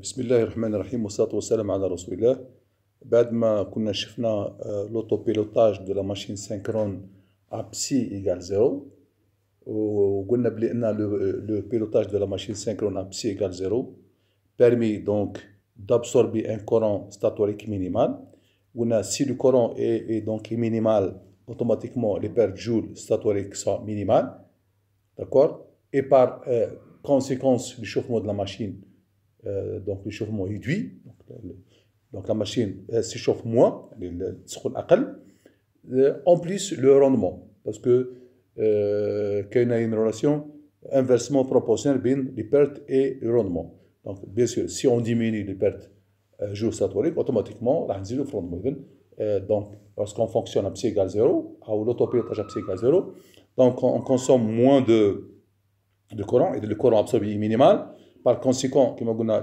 Bismillahirrahmanirrahim, wa Salam al-Roswila. Badma vu le l'autopilotage de la machine synchrone à psi égale 0. le pilotage de la machine synchrone à psi égale 0. permet donc d'absorber un courant statorique minimal. Ou si le courant est donc minimal, automatiquement les pertes joules statoriques sont minimales. D'accord Et par euh, conséquence du chauffement de la machine. Euh, donc réduit, la machine s'échauffe moins la machine s'échauffe en plus le rendement, parce rendement. Parce qu'il y a une relation inversement proportionnelle entre les pertes et le rendement. Donc, bien sûr, si on diminue les pertes euh, jour automatiquement, on a le rendement. Euh, donc, lorsqu'on fonctionne à Psi égale 0, ou l'autopilotage à Psi égale 0, donc on, consomme moins de, de courant et le courant absorbé est minimal. Par conséquent,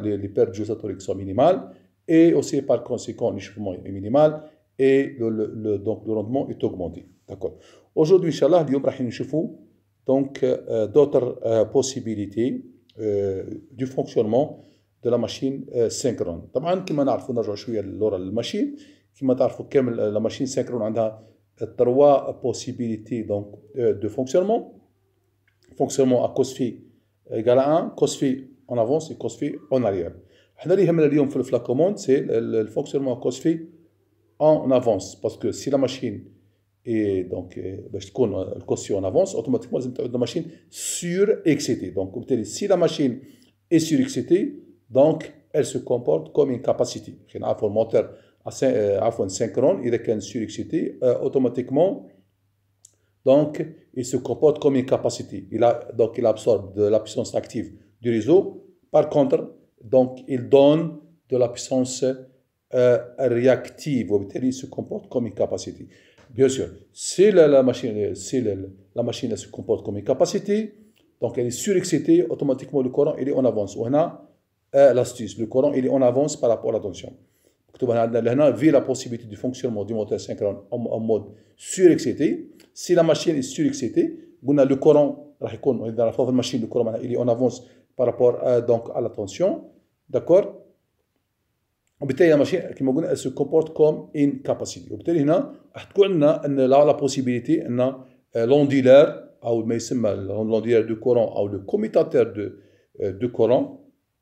les pertes gestatoriques sont minimales et aussi par conséquent, l'échauffement est minimal et le, donc, le rendement est augmenté. D'accord. Aujourd'hui, Inch'Allah, donc euh, d'autres euh, possibilités euh, du fonctionnement de la machine synchrone. طبعا كما نعرفوا نرجع sur la machine, comme تعرفوا la machine synchrone سينكرون عندها trois possibilités دونك de fonctionnement. Fonctionnement ا cos phi égale à 1 cos phi en avance et cause en arrière. Nous avons la commande, c'est le, le fonctionnement cause en avance. Parce que si la machine est donc, est, euh, ben, euh, en avance, automatiquement, la machine sur excité. Donc, si la machine est sur excité donc elle se comporte comme une capacité. un moteur à euh, il est sur automatiquement, donc, il se comporte comme une capacité. Il a, donc, il absorbe de la puissance active du réseau. Par contre, donc, il donne de la puissance euh, réactive, il se comporte comme une capacité. Bien sûr, si la, machine, la, machine se comporte comme une capacité, donc elle est surexcitée, automatiquement le courant il est en avance. On a euh, l'astuce, le courant il est en avance par rapport à la l'attention. Donc, vu la possibilité du fonctionnement du moteur synchrone en, mode surexcité, si la machine est surexcitée, le courant. dans la machine, le courant il est en avance par rapport à, donc, à la tension. D'accord la machine, elle se comporte comme une capacité. la possibilité l'ondulaire l'ondulaire du courant ou le commutateur de, courant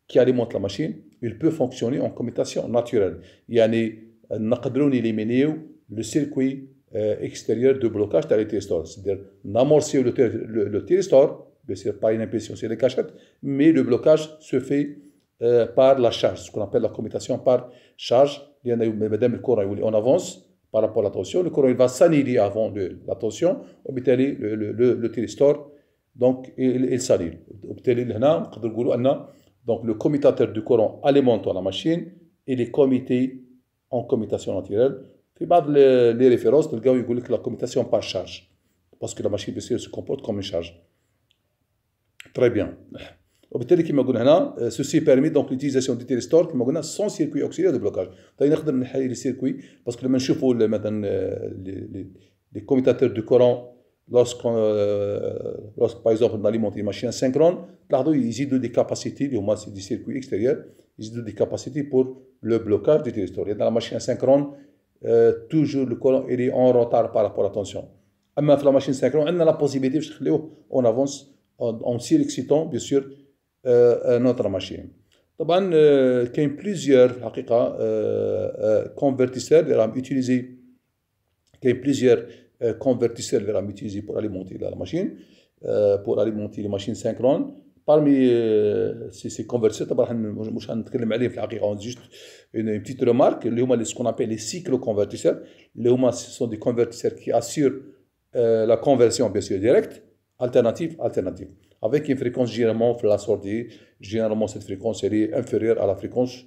qui alimente la machine, il peut fonctionner en commutation naturelle. Il y a nous éliminer le circuit euh، extérieur de blocage de la C'est-à-dire, d'amorcer le thyristor, le, bien sûr, pas une impulsion c'est les cachettes, mais le blocage se fait euh, par la charge, ce qu'on appelle la commutation par charge. Il y en a eu, madame, le courant, on avance par rapport à la tension, le courant il va s'annuler avant de, la tension, obtenir le, le, le, donc il, il donc le commutateur du courant alimente la machine et les comités en commutation naturelle. Puis, les références, le gars il que la commutation par charge, parce que la machine se comporte comme une charge. Très bien. Hein, euh, ceci permet l'utilisation du terrestre sans circuit auxiliaire de blocage. Parce que euh, les commutateurs du courant, lorsqu'on euh, d'alimenter une machine synchrone, ils ont des capacités, du moins c'est du circuit extérieur, ils de des capacités pour le blocage du terrestre. Dans la machine synchrone, toujours le courant est en retard par rapport à la tension. Mais Dans la machine synchrone, on a la possibilité de faire qu'on avance en sélectionnant bien sûr notre machine. D'abord, il y a plusieurs convertisseurs RAM utilisés. Il y a plusieurs convertisseurs qui pour alimenter la machine, pour alimenter les machines synchrones. Parmi ces convertisseurs, je vais vous juste une petite remarque. Ce qu'on appelle les cyclo-convertisseurs, ce sont des convertisseurs qui assurent la conversion, bien sûr, directe. Alternative, alternative. Avec une fréquence généralement, sortie, généralement cette fréquence est inférieure à la fréquence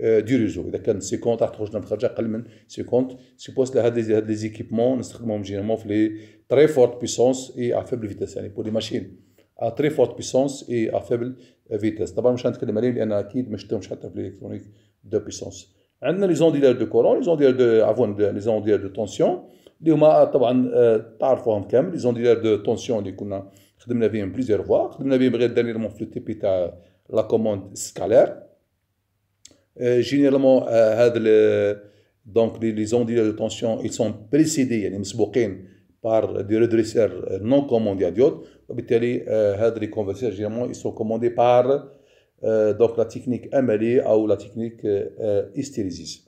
euh, du réseau. Il y a 50, 50, c'est quand qu'il y a des équipements, instruments généralement, les très fortes puissances et à faible vitesse. pour les machines, à très forte puissance et à faible euh, vitesse. D'abord, je vais vous dire que les un l'électronique de puissance. de courant, les de, de tension. Les de tension, plusieurs la commande scalaire. Euh، généralement, les de tension sont par des redresseurs non commandés. à d'autres. Les sont commandés par la technique MLE ou la technique hystérisiste.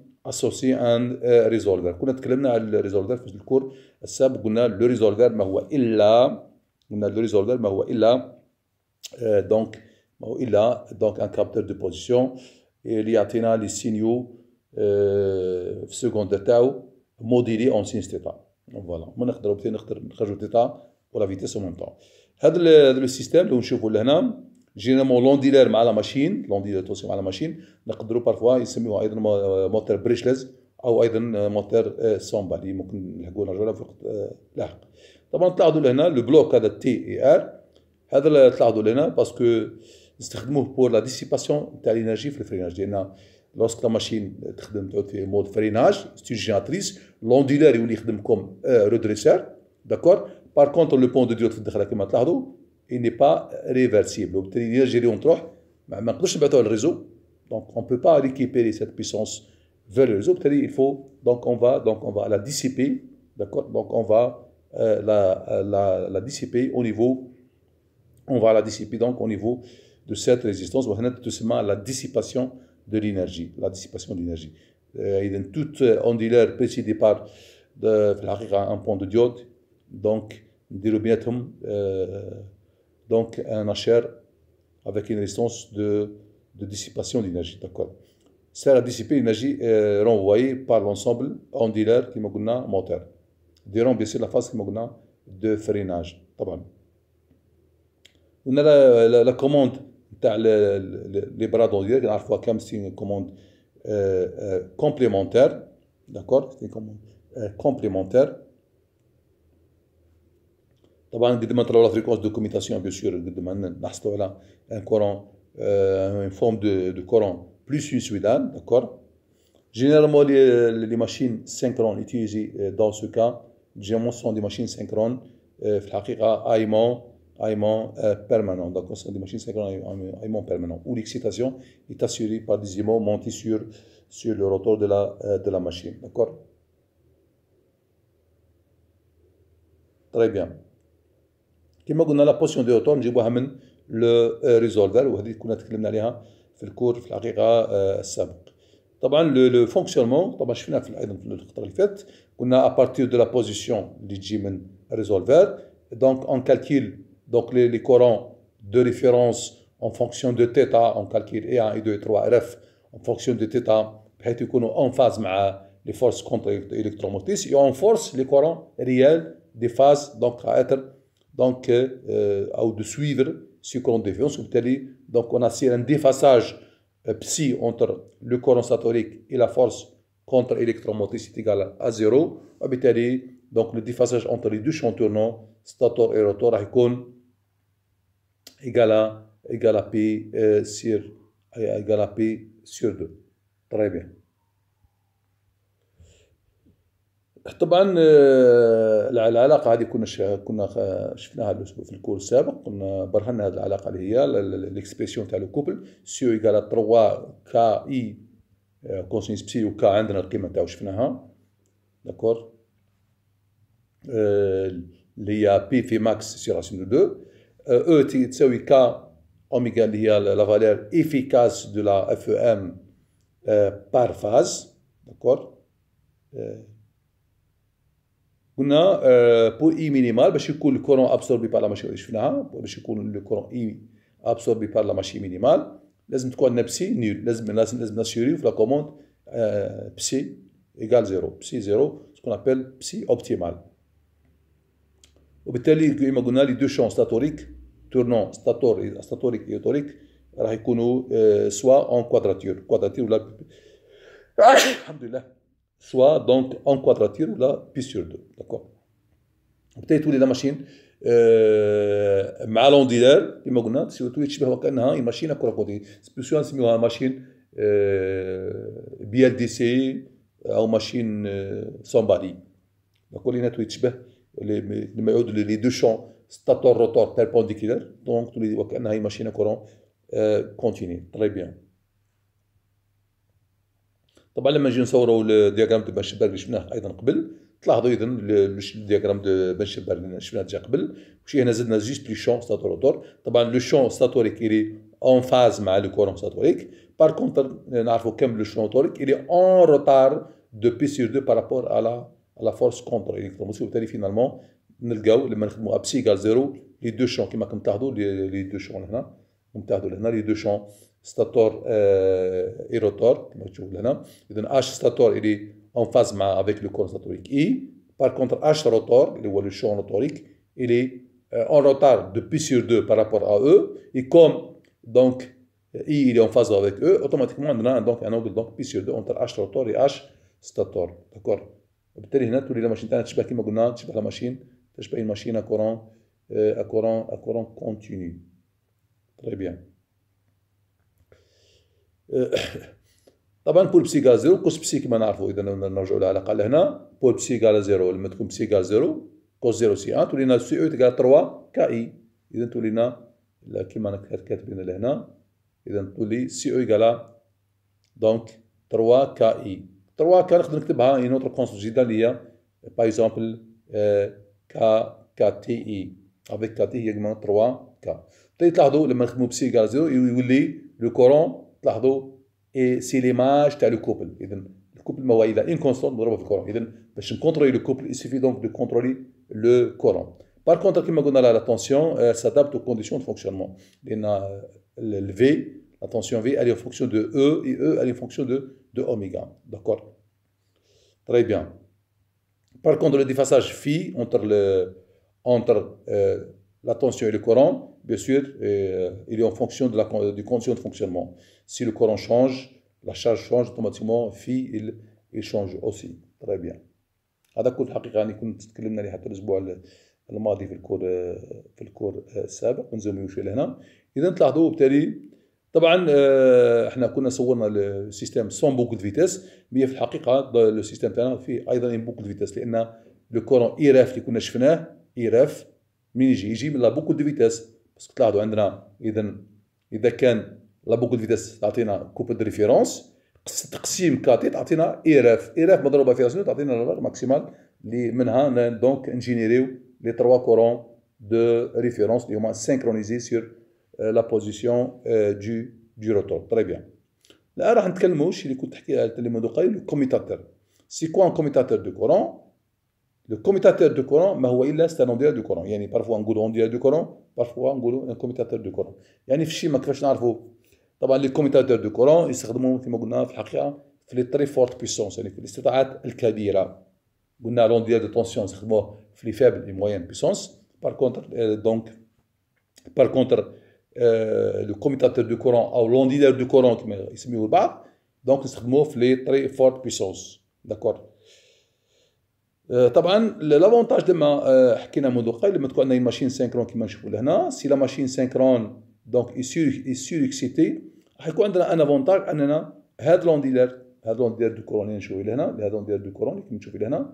اسوسي اند ريزولفر كنا تكلمنا على الريزولفر في الكور السابق قلنا لو ريزولفر ما هو الا قلنا لو ريزولفر ما هو الا دونك ما هو الا دونك ان كابتور دو بوزيسيون اللي يعطينا لي سينيو في سكوند تاعو موديلي اون سينس تيتا فوالا ما نقدروا نخرجوا تيتا ولا فيتيس اون ميم طون هذا لو سيستيم لو نشوفوا لهنا لون ديلر مع لا ماشين ديلر توسي مع لا ماشين نقدروا بارفوا يسميوها ايضا موتور بريشلز او ايضا موتور سومبا آه، اللي ممكن نلحقوا نرجعوا لها في وقت آه، لاحق طبعا تلاحظوا لهنا لو بلوك هذا تي اي ار هذا تلاحظوا لهنا باسكو نستخدموه بور لا ديسيباسيون تاع الانرجي في الفريناج لان لوسك لا ماشين تخدم تعود في مود فريناج ستيجيناتريس ديلر يولي يخدم كوم رودريسير داكور بار كونتر لو بون دو ديوت في الدخله كما تلاحظوا il n'est pas réversible. Donc, on réseau. Bah, donc, on ne peut pas récupérer cette puissance vers le réseau. Il faut, donc, on va, donc, on va la dissiper, d'accord Donc, on va euh, la, euh, la, la, dissiper au niveau, on va la dissiper donc au niveau de cette résistance. On va la dissipation de l'énergie, la dissipation de l'énergie. Euh, toute euh, ondulaire précédé par de, un pont de diode, donc, des donc un HR avec une résistance de, de dissipation d'énergie. D'accord C'est à dissiper l'énergie euh, renvoyée par l'ensemble ondulaire qui m'a moteur. Durant bien sûr la phase qui m'a de freinage. On a la, la, commande les bras d'ondulaire, dealer. la comme c'est une commande euh, euh, complémentaire. D'accord C'est une commande euh, complémentaire. طبعا قد ما نطلعوا على فريكونس دو bien sûr سور demande ما نحصلوا un courant euh، une forme de دو plus كورون بلوس سويدال d'accord Généralement, les, les, machines synchrones utilisées euh, dans ce cas, généralement, sont des machines synchrones, euh, à aimant, aimant permanent. d'accord ce sont des machines synchrones à aimant permanent, où l'excitation est assurée par des aimants montés sur, sur le rotor de la, euh, de la machine. D'accord Très bien. Et maintenant, on a la position de je on a le résolveur, on a dit que nous avons fait le cours, on a fait le Le fonctionnement, je vais vous fait a à partir de la position du résolveur, on calcule les courants de référence en fonction de θ, on calcule E1, E2, E3, RF, en fonction de θ, on fait en phase les forces contre l'électromotrice et on force les courants réels des phases à être donc, euh, euh, ou de suivre ce qu'on défonce. Donc, on a un défaçage euh, psy entre le courant statorique et la force contre électromotrice est égal à zéro. Donc, le défaçage entre les deux champs tournants, stator et rotor, est égal à, égal à P euh, euh, égal à P sur 2. Très bien. طبعا آه، العلاقه هذه كنا كنا شفناها في الكور السابق كنا برهنا هذه العلاقه اللي هي الاكسبريسيون تاع لو كوبل سيو ايغال 3 كا اي كونسينس بسي وك عندنا القيمه تاعو شفناها داكور آه، اللي هي بي في ماكس سي راسين دو 2 او تساوي كا اوميغا اللي هي لا فالير افيكاس دو لا اف او ام بار فاز داكور قلنا بور اي مينيمال باش يكون الكورون ابسوربي بار لا ماشي اللي شفناها باش يكون الكورون اي ابسوربي بار لا ماشي مينيمال لازم تكون عندنا بسي نيل لازم لازم لازم ناسيوريو في لا كوموند بسي ايكال زيرو بسي زيرو سكون ابل بسي اوبتيمال وبالتالي كما قلنا لي دو شون ستاتوريك تورنون ستاتور ستاتوريك ايوتوريك راح يكونوا سوا اون كوادراتور كوادراتور ولا الحمد لله soit donc en quadrature ou la pi sur 2. D'accord peut-être les machines machines مع لونديلال كما قلنا تشبه وكانها machine نسميوها ماشين بي ال دي سي او ماشين سومبادي D'accord تشبه لما يعود لي دو شون ستاتور روتور بيربونديكولار دونك تولي Très bien. طبعا لما نجي نصوروا الدياغرام دو بنشبر اللي شفناه ايضا قبل تلاحظوا اذا الدياغرام دو بنشبر اللي شفناه ديجا قبل وشي هنا زدنا جيست بلي شون ستاتوراتور طبعا لو شون ستاتوريك الي اون فاز مع لو كورون ستاتوريك بار كونتر نعرفوا كامل لو شون ستاتوريك الي اون روتار دو بي سور دو بارابور على على فورس كونتر الكتروموسي وبالتالي فينالمون نلقاو لما نخدموا ابسيكال زيرو لي دو شون كما كنتلاحظوا لي دو شون هنا نتاخذوا لهنا لي دو شون stator et rotor, comme Et un H stator, il est en phase avec le corps statorique I. Par contre, H rotor, le champ rotorique, il est en retard de pi sur 2 par rapport à E. Et comme I est en phase avec E, automatiquement, on a un angle donc, pi sur 2 entre H rotor et H stator. D'accord Obtenir une autre machine, tu as une machine, tu as une machine à courant, à e, courant continu. Très bien. طبعا بول بسيكا زيرو كوس بسي كما نعرفوا اذا نرجعوا للعلاقه لهنا بول بسيكا زيرو لما تكون بسيكا زيرو كوس زيرو سي ان تولينا سي او تقال 3 كا اي اذا تولينا كما كاتبين لهنا اذا تولي سي او يقال دونك 3 كا اي 3 كا نقدر نكتبها اون اوتر كونسون جدا اللي هي باغ اكزومبل كا كا تي اي افيك كا تي هي كمان 3 كا تلاحظوا لما نخدموا بسيكا زيرو يولي لو كورون Et si c'est l'image de l'couple. couple. le couple est inconstant, le couple, il suffit donc de contrôler le courant. Par contre, la tension, euh, s'adapte aux conditions de fonctionnement. Euh, la tension V, elle est en fonction de E et E, elle est en fonction de de D'accord. Très bien. Par contre, le déphasage phi entre le entre euh, la tension et le courant... bien sûr, euh, il est en fonction de la, du condition de fonctionnement. Si le courant change, la charge change automatiquement, phi il, il change aussi. Très bien. هذا كل يعني كنت تكلمنا عليه حتى الأسبوع الماضي في الكور في الكور السابق ونزوم شوي لهنا إذا تلاحظوا بالتالي طبعا آه، احنا كنا صورنا السيستم سون بوكو دو فيتاس مي في الحقيقة لو سيستم تاعنا فيه أيضا بوكو دو فيتاس لأن لو كورون إيراف اللي كنا شفناه إيراف مين يجي يجي من لا بوكو دو فيتاس باسكو طلعوا عندنا اذا اذا كان لا دو فيتاس تعطينا كوب دو ريفيرونس تقسيم كاتي تعطينا ايراف ايراف مضروبه في راسنا تعطينا الفالور ماكسيمال اللي منها دونك انجينيريو لي تروا كورون دو ريفيرونس اللي هما سينكرونيزي سور euh, euh, لا بوزيسيون دو دو روتور تري بيان الان راح نتكلموا الشيء اللي كنت تحكي اللي منذ قليل كوميتاتور سي كوا ان كوميتاتور دو كورون le commutateur du Coran, c'est un ondulaire du Coran. Il y a parfois un dit ondulaire du Coran, parfois un commutateur du Coran. Il y a un Les commutateurs du Coran, ils de très fortes puissances. Les de tension, ils faible et puissance. Par contre, euh, donc, par contre, euh, le commutateur du Coran, ou l'ondulaire du Coran, il donc ils très fortes puissance D'accord آه، طبعا لافونتاج لما آه، حكينا منذ قليل لما تكون عندنا ماشين سينكرون كما نشوفوا لهنا سي لا ماشين سينكرون دونك يسور اكسيتي راح يكون عندنا ان افونتاج اننا هاد لونديلر هاد لونديلر دو كوروني نشوفوا لهنا هاد لونديلر دو كوروني كما تشوفوا لهنا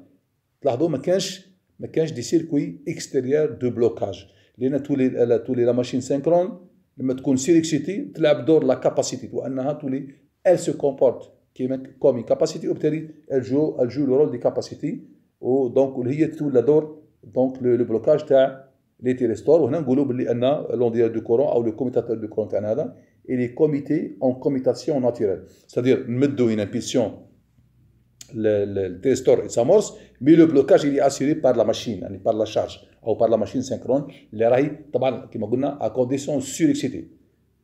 تلاحظوا ما كانش ما كانش دي سيركوي اكستيريور دو بلوكاج لان تولي تولي لا ماشين سينكرون لما تكون سيركسيتي تلعب دور لا كاباسيتي وانها تولي ال سو كومبورت كيما كومي كاباسيتي وبالتالي الجو الجو رول دي كاباسيتي ودونك هي تولى دور دونك لو بلوكاج تاع لي تيريستور وهنا نقولوا باللي ان لوندير دو كورون او لو كوميتاتور دو كورون تاعنا هذا الي كوميتي اون كوميتاسيون ناتيرال سادير نمدو اون امبيسيون le téléstor il مي لو بلوكاج blocage اسيوري est لا ماشين يعني بار لا شارج او بار لا ماشين سينكرون اللي راهي طبعا كما قلنا à condition اكسيتي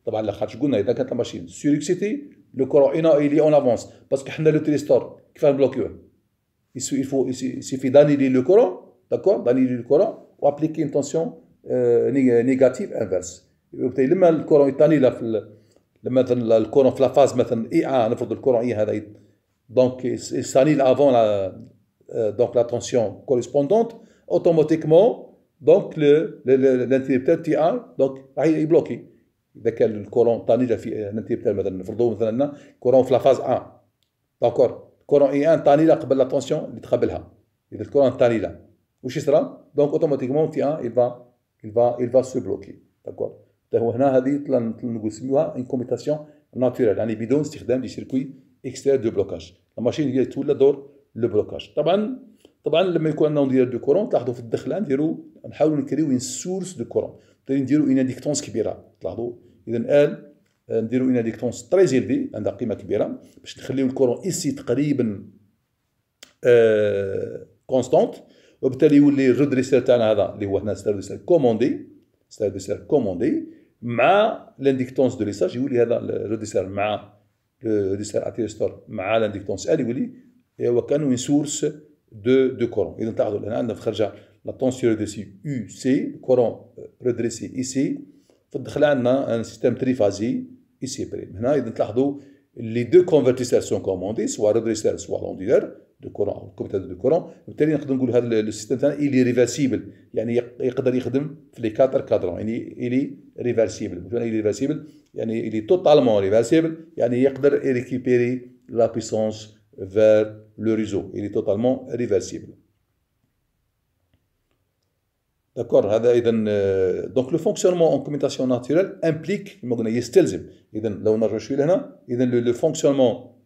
طبعا لاخاطش قلنا اذا كانت لا ماشين surexcité, اكسيتي courant il est افونس باسكو parce حنا لو téléstor كيفاه نبلوكيوه il, faut, suffit d'annuler le Coran, d'accord D'annuler le Coran ou appliquer une tension euh, négative inverse. le Coran est annulé, le Coran la phase, le Coran donc il s'annule avant la, euh, donc la tension correspondante, automatiquement, donc l'interrupteur TA, donc il est bloqué. Le le est annulé dans l'interrupteur, مثلا نفرضوا مثلا dans la phase A, d'accord كورون اي ان ثاني قبل لا تونسيون اللي تقبلها اذا الكورون الثاني لها وش يصرى دونك اوتوماتيكمون تي ان يلفا يلفا يلفا سو بلوكي داكور هو هنا هذه نسميوها ان كوميتاسيون ناتورال يعني بدون استخدام سيركوي اكستير دو بلوكاج لا ماشين هي تولى دور لو بلوكاج طبعا طبعا لما يكون عندنا ندير دو كورون تلاحظوا في الدخل نديروا نحاولوا نكريو ان سورس دو كورون نديروا ان انديكتونس كبيره تلاحظوا اذا ال نديروا اون ديكتونس تري زيلفي عندها قيمه كبيره باش نخليو الكورون ايسي تقريبا كونستانت آه، وبالتالي يولي الرودريسير تاعنا هذا اللي هو هنا ستيروديسير كوموندي ستيروديسير كوموندي مع لانديكتونس دو ليساج يولي هذا الريدريسير مع الريدريسير آه، ستور مع لانديكتونس ال يولي هو كان اون سورس دو دو كورون اذا تلاحظوا هنا عندنا في خرجه لا تونسيون دو سي يو سي كورون آه، ريدريسي اي سي فدخل عندنا ان سيستم تري فازي سي بريم هنا اذا تلاحظوا لي دو كونفرتيسير سون كوموندي سوا ريدريسير سوا لوندير دو كورون او كوميتاد دو كورون وبالتالي نقدر نقول هذا السيستم تاعنا الي ريفرسيبل يعني يقدر يخدم في لي كاتر كادرون يعني الي ريفرسيبل الي ريفرسيبل يعني الي توتالمون ريفرسيبل يعني يقدر ريكيبيري لا بيسونس فير لو ريزو الي توتالمون ريفرسيبل D'accord euh, Donc le fonctionnement en commutation naturelle implique, le, le fonctionnement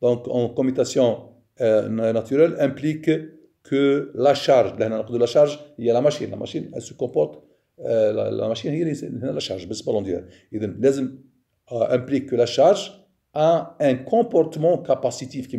donc, en commutation euh, naturelle implique que la charge, de la charge, il y a la machine, la machine elle se comporte, euh, la, la, machine, il y a la charge, euh, implique que la charge a un comportement capacitif qui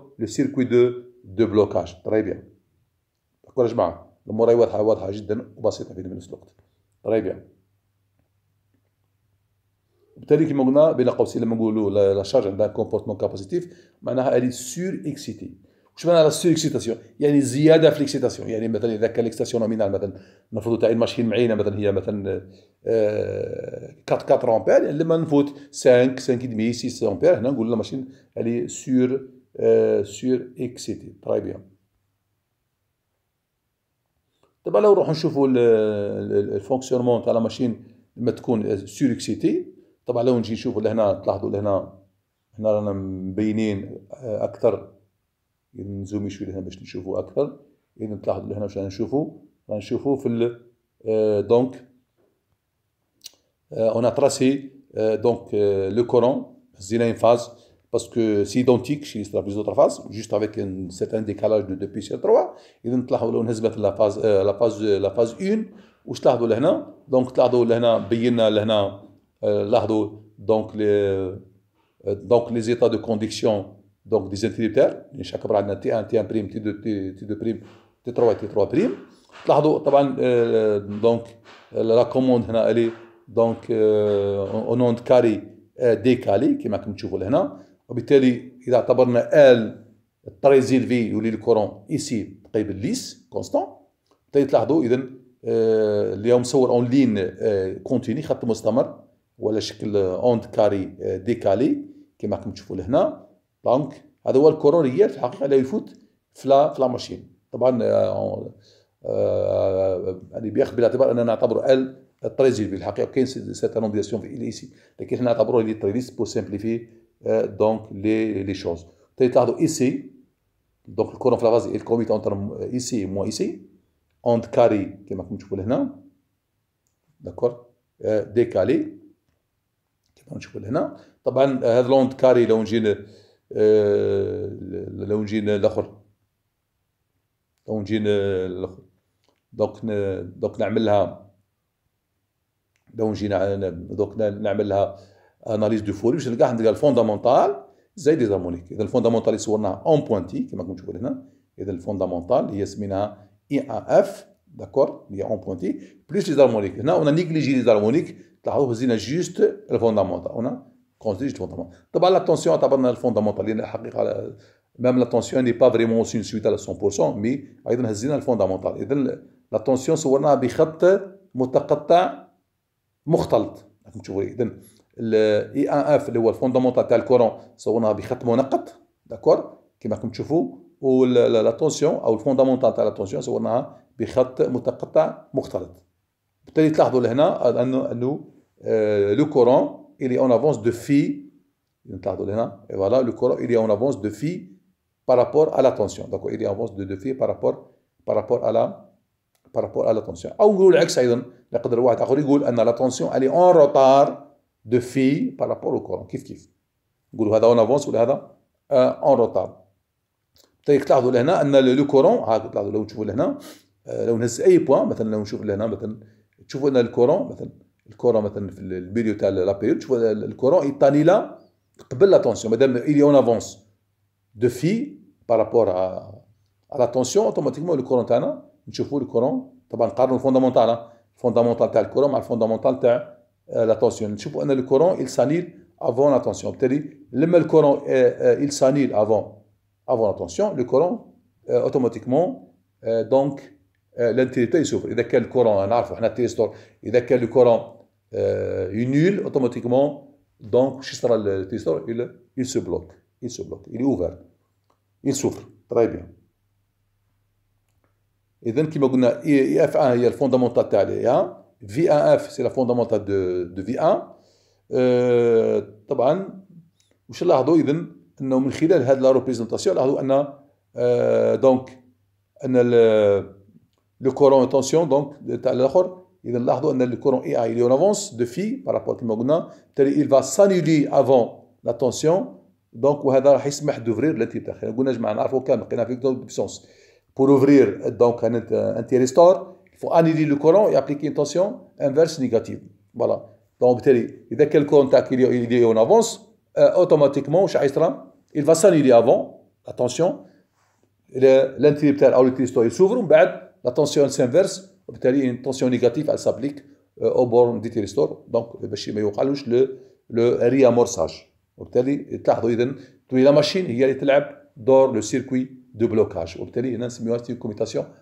لو سيركوي دو دو بلوكاج طري بيان دكتور يا جماعه المرايه واضحه واضحه جدا وبسيطه في نفس الوقت طري بيان وبالتالي كما قلنا بين قوسين لما نقولوا لا شارج عندها كومبورتمون كابوزيتيف معناها الي سور اكسيتي واش معناها سور اكسيتاسيون يعني زياده في الاكسيتاسيون يعني مثلا اذا كان الاكسيتاسيون نومينال مثلا نفرضوا تاع الماشين معينه مثلا هي مثلا 4 4 امبير لما نفوت 5 5 5.5 6 امبير هنا نقول لا ماشين الي سور سور اكس تي طراي بيان دابا لو نروحو نشوفو الفونكسيونمون تاع لا ماشين لما تكون سور اكس تي طبعا لو نجي نشوفو لهنا تلاحظوا لهنا هنا رانا مبينين آه، اكثر نزومي شويه لهنا باش نشوفو اكثر اذا تلاحظوا لهنا واش نشوفوا نشوفوا في دونك اون اتراسي دونك لو كورون Coran, c'est فاز parce que c'est identique chez les trois phases phase, juste avec un certain décalage de 2 puces sur 3. Et donc, là, on mettre la phase 1, euh, la phase, euh, où la là je Donc, là, on a donc les états de conduction donc des interrupteurs. Chaque bras a T1, T1', T2', T2', T3', T3'. Là, donc la commande, elle est donc en euh, onde carré décalée, qui est ma commande, tu وبالتالي اذا اعتبرنا ال التريزيل في يولي الكورون ايسي تقريبا ليس كونستون تلاحظوا اذا آه، اليوم صور اون لين آه، كونتيني خط مستمر ولا شكل آه، اوند كاري ديكالي كما راكم تشوفوا لهنا دونك هذا هو الكورون ريال في الحقيقه لا يفوت في لا في لا ماشين طبعا يعني بياخذ بالاعتبار اننا نعتبره ال التريزيل في الحقيقه كاين سيرتان في سي لكن حنا نعتبروه لي تريليس بو سامبليفي Euh, donc les, les choses. ici, donc le courant في لا il commute entre ici et moins ici, onde carré كما راكم تشوفوا لهنا, d'accord, euh, décalé كما تشوفوا لهنا, طبعا هذا لوند كاري لو نجي لو نجي الاخر لو نجي الاخر دوك دوك نعملها لو نجي دوك اناليز دو فوري باش نلقاه عندك الفوندامونتال زائد ديزامونيك اذا الفوندامونتال صورناها اون بوانتي كما كنت تشوفوا هنا اذا الفوندامونتال هي سميناها اي ان اف داكور هي اون بوانتي بليس ديزارمونيك هنا اون نيجليجي ديزارمونيك تلاحظوا هزينا جوست الفوندامونتال هنا كونسيدي الفوندامونتال طبعا لا تونسيون اعتبرنا الفوندامونتال لان الحقيقه ميم لا تونسيون ني با فريمون سين سويت على 100% مي ايضا هزينا الفوندامونتال اذا لا تونسيون صورناها بخط متقطع مختلط راكم تشوفوا اذا الاي ان اف اللي هو الفوندمونتال تاع الكورون صورناها بخط منقط داكور كما راكم تشوفوا ولا طونسيون او الفوندمونتال تاع لا تونسيون صورناها بخط متقطع مختلط بالتالي تلاحظوا لهنا انه انه لو كورون الي اون افونس دو في تلاحظوا لهنا فوالا لو كورون الي اون افونس دو في بارابور ا لا تونسيون دونك الي اون افونس دو دو في بارابور بارابور ا لا بارابور ا لا تونسيون او نقولوا العكس ايضا يقدر واحد اخر يقول ان لا تونسيون الي اون روتار de filles par rapport au Coran كيف كيف نقولوا هذا اون افونس ولا هذا اون روتار طيب تلاحظوا لهنا ان لو كورون هاك تلاحظوا لو تشوفوا لهنا لو نهز اي بوان مثلا لو نشوف لهنا مثلا تشوفوا ان الكورون مثلا الكورون مثلا في الفيديو تاع لابيريود تشوفوا الكورون ايطالي لا قبل لاتونسيون مادام الي اون افونس دو في بارابور ا لاتونسيون اوتوماتيكمون الكورون تاعنا نشوفوا الكورون طبعا نقارنوا الفوندامونتال الفوندامونتال تاع الكورون مع الفوندامونتال تاع la tension. نشوفوا ان الكورون il s'annule avant la tension. بالتالي لما الكورون il s'annule avant avant la tension, le courant euh, euh, euh, automatiquement donc l'entièreté يسوفر. اذا كان الكورون نعرفوا احنا التيستور اذا كان الكورون ينول automatiquement donc شو صار التيستور il il se bloque. Il se bloque. Il est ouvert. Il souffre. Très bien. اذا كما قلنا اي اف ان هي الفوندامونتال تاع الاي V1F سي لا فوندامونتال دو دو V1 طبعا واش نلاحظوا اذا انه من خلال هذه لا ريبريزونطاسيون لاحظوا ان دونك آه، ان لو كورون تونسيون دونك تاع الاخر اذا لاحظوا ان لو كورون اي اي اون افونس دو في بارابور كيما قلنا بالتالي il va s'annuler avant la tension دونك وهذا راح يسمح دوفرير لا تاع قلنا جماعه نعرفوا كامل لقينا في بسونس بور اوفرير دونك ان انتيريستور faut annuler le courant et appliquer une tension inverse négative. Voilà. Donc, dès quel contact il est, il en avance, euh, automatiquement, il va s'annuler avant, la tension, l'interrupteur ou le il s'ouvre, la tension s'inverse, une tension négative, elle s'applique euh, au bord du transistor. donc le, le réamorçage. La machine, il y a dans le circuit de blocage. y a une commutation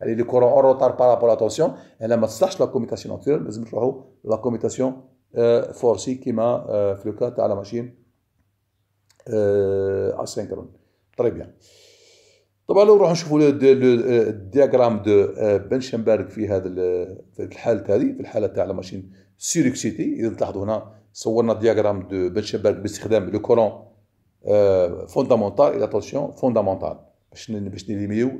يعني لي كورون اون روتار بارابور اتونسيون انا ما تصلحش لا كوميتاسيون ناتورال لازم نروحوا لا كوميتاسيون فورسي كيما في لوكا تاع لا ماشين اسينكرون تري بيان طبعا لو نروحوا نشوفوا الدياغرام دو بنشنبرغ في هذا في الحاله هذه في الحاله تاع لا ماشين سيريكسيتي اذا تلاحظوا هنا صورنا دياغرام دو بنشنبرغ باستخدام لو كورون فوندامونتال الى اتونسيون فوندامونتال باش باش نيليميو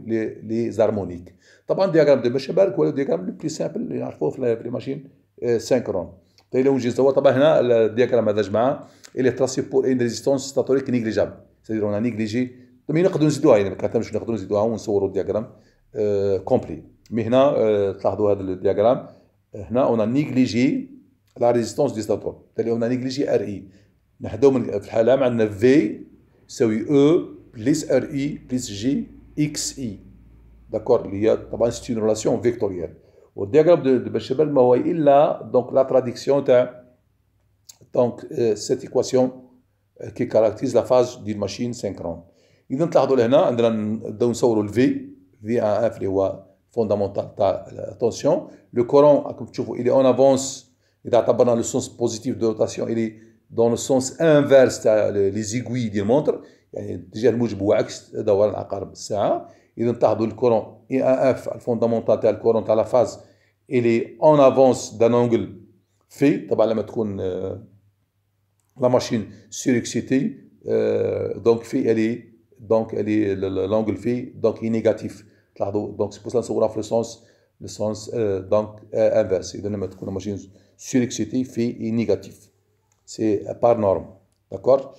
لي زارمونيك طبعا دياغرام دو بالك ولا دياغرام لو بلي سامبل اللي نعرفوه في لي ماشين سينكرون لو نجي نصور طبعا هنا الدياغرام هذا جماعه اللي تراسي بور ان ريزيستونس ستاتوريك نيجليجاب سيدير اون نيجليجي مي نقدروا نزيدوها يعني ما كنتمش نقدروا نزيدوها ونصوروا الدياغرام كومبلي آه، مي هنا آه، تلاحظوا هذا الدياغرام هنا اون نيجليجي لا ريزيستونس دي ستاتور تالي اون نيجليجي ار اي نحدو من في الحاله عندنا في يساوي او e plus ri plus j xi. D'accord Il y c'est une relation vectorielle. Au diagramme de, de Bechebel, il a donc la traduction de euh, cette équation euh, qui caractérise la phase d'une machine synchrone. Il on a de sort V, V à F, fondamental voies fondamentales. Attention, le courant, comme voyez, il est en avance, il est dans le sens positif de rotation, il est dans le sens inverse, les aiguilles d'une montre. يعني الاتجاه الموجب هو عكس دوران عقارب الساعه اذا تلاحظوا الكورون اي ان اف الفوندامونتال تاع الكورون تاع لافاز الي اون افونس دان اونغل في طبعا لما تكون آه، لا ماشين سيريكسيتي آه، دونك في الي دونك الي لونغل في دونك اي نيجاتيف تلاحظوا دونك سي بوسلا نصورها في لوسونس لوسونس آه، دونك انفيرس اذا لما تكون ماشين سيركسيتي في اي نيجاتيف سي بار نورم داكور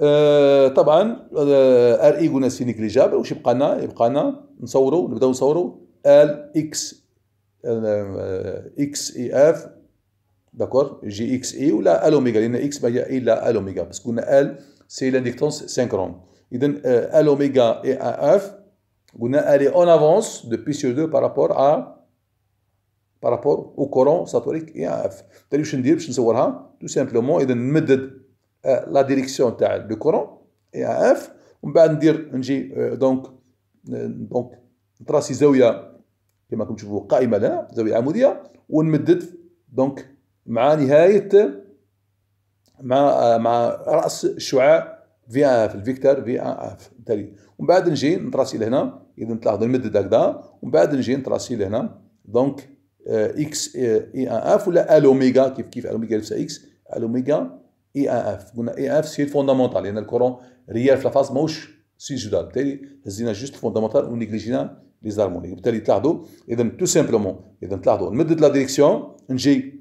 آه، طبعا آه، ار ايكو سي نيجليجابل واش يبقى لنا يبقى لنا نصوروا نبداو نصوروا ال اكس آه، اكس اي اف داكور جي اكس اي ولا ال اوميغا لان اكس ما هي الا ال اوميغا بس قلنا ال سي لانديكتونس سينكرون اذا ال اوميغا اي اف قلنا ال اون افونس دو بي سيو دو بارابور ا بارابور او كورون ساتوريك اي اف تالي واش ندير باش نصورها تو سامبلومون اذا نمدد آه، لا ديريكسيون تاع لو كورون اي اف ومن بعد ندير نجي آه، دونك آه، دونك نتراسي زاويه كما راكم تشوفوا قائمه لنا زاويه عموديه ونمدد دونك مع نهايه مع مع راس الشعاع في اف الفيكتور في اف بالتالي ومن بعد نجي نتراسي لهنا اذا تلاحظوا نمدد هكذا ومن بعد نجي نتراسي لهنا دونك اكس اي ان اف ولا ال اوميغا كيف كيف ال اوميغا اكس ال اوميغا اي اف قلنا اي اف سي فوندامونتال لان الكورون ريال في لافاز ماهوش سي بالتالي هزينا جوست فوندامونتال ونيجليجينا لي زارموني بالتالي تلاحظوا اذا تو سامبلومون اذا تلاحظوا نمدد لا ديريكسيون نجي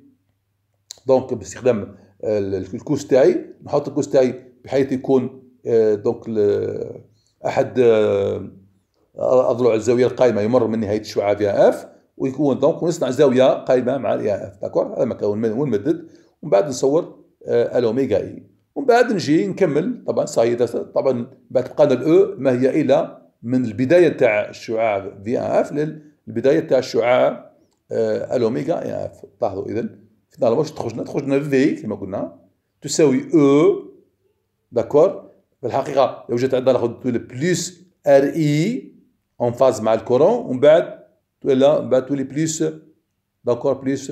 دونك باستخدام الكوس تاعي نحط الكوس تاعي بحيث يكون آه، دونك احد آه، اضلع الزاويه القائمه يمر من نهايه الشعاع في اف ويكون دونك ونصنع زاويه قائمه مع الاي اف داكور هذا ما كان ونمدد ومن بعد نصور آه، الاوميجا اي ومن بعد نجي نكمل طبعا سايد طبعا بعد تبقى الاو ما هي الا من البدايه تاع الشعاع في ان اف للبدايه تاع الشعاع آه، الاوميجا اي اف لاحظوا اذا في واش تخرجنا تخرجنا في كما قلنا تساوي او داكور في الحقيقه لو جات عندنا ناخذ بلوس ار اي اون فاز مع الكورون ومن بعد من بعد تولي بلوس داكور بلوس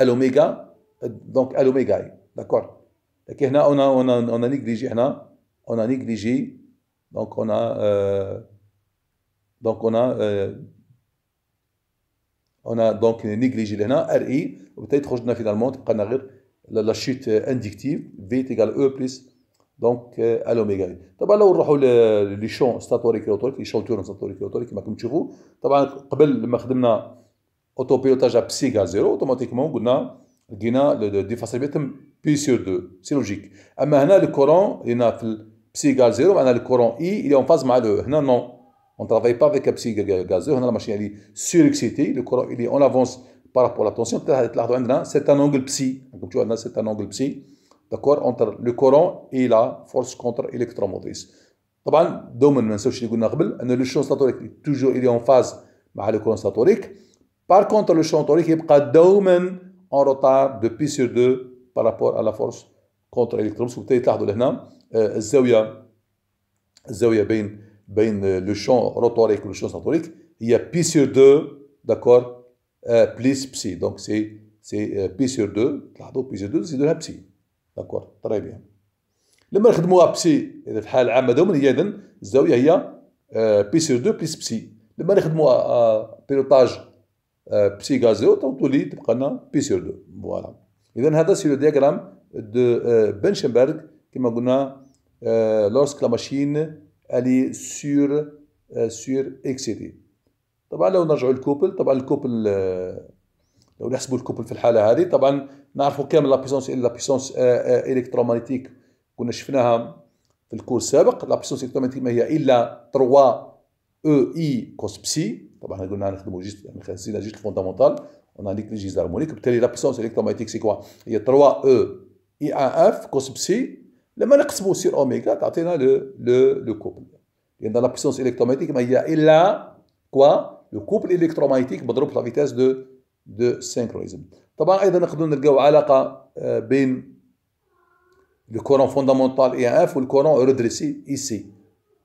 الاوميجا دونك الو اي داكور لكن هنا اون اون اون نيغليجي هنا اون نيغليجي دونك اون دونك اون اون دونك نيغليجي هنا ار اي وبالتالي تخرج لنا فينالمون تبقى لنا غير لا شوت انديكتيف في تيغال او بلس دونك ال اوميغا طبعا لو نروحوا لي شون ستاتوريك اوتوريك لي شون تورن ستاتوريك اوتوريك كما كنتم تشوفوا طبعا قبل ما خدمنا اوتوبيوتاج بيلوتاج بسيغا زيرو اوتوماتيكمون قلنا لقينا الديفاس بيتم بي سور دو سي لوجيك اما هنا الكورون لقينا في بسي غاز زيرو معناها الكورون اي اللي اون فاز مع لو هنا نو اون ترافاي با افيك بسي غاز زيرو هنا الماشين اللي سور اكسيتي الكورون اللي اون افونس بارابور لاتونسيون تلاحظوا عندنا سيت ان اونغل بسي راكم تشوفوا عندنا سيت ان اونغل بسي داكور اونتر لو كورون اي لا فورس كونتر الكتروموتريس طبعا دوما ما ننساوش اللي قلنا قبل ان لو شون ستاتوريك توجور الي اون فاز مع لو كورون ستاتوريك بار كونتر لو شون توريك يبقى دوما en retard de pi sur 2 par rapport à la force contre l'électron. Vous pouvez voir ici, le champ rotorique, le champ centrique, il y a pi sur 2, d'accord, euh, plus psi. Donc c'est π euh, pi sur 2, pi sur 2, c'est de la psi. D'accord, très bien. Le marque de moi psi, et le hal amadoum, il y a Zawiya, il y a euh, pi sur 2 plus psi. Le marque de moi pilotage آه، بسي غازو تنطولي تبقى لنا بي سير دو فوالا اذا هذا سي لو دياغرام دو آه، بنشنبرغ كما قلنا آه، لورسك لا ماشين الي سور سور اكسيتي طبعا لو نرجعوا للكوبل طبعا الكوبل لو نحسبوا الكوبل في الحاله هذه طبعا نعرفوا كامل لا بيسونس لا بيسونس الكترومانيتيك كنا شفناها في الكورس السابق لا بيسونس الكترومانيتيك ما هي الا 3 او اي كوس بسي On a dit que la puissance électromagnétique, c'est quoi Il y a trois E, I, A, F, cos psi. Quand on les sur ω, on a le couple. et Dans la puissance électromagnétique, il y a le couple électromagnétique qui évit la vitesse de synchronisme. On peut aussi parler de la relation euh, ben, entre le courant fondamental I, A, F le courant redressé I, C.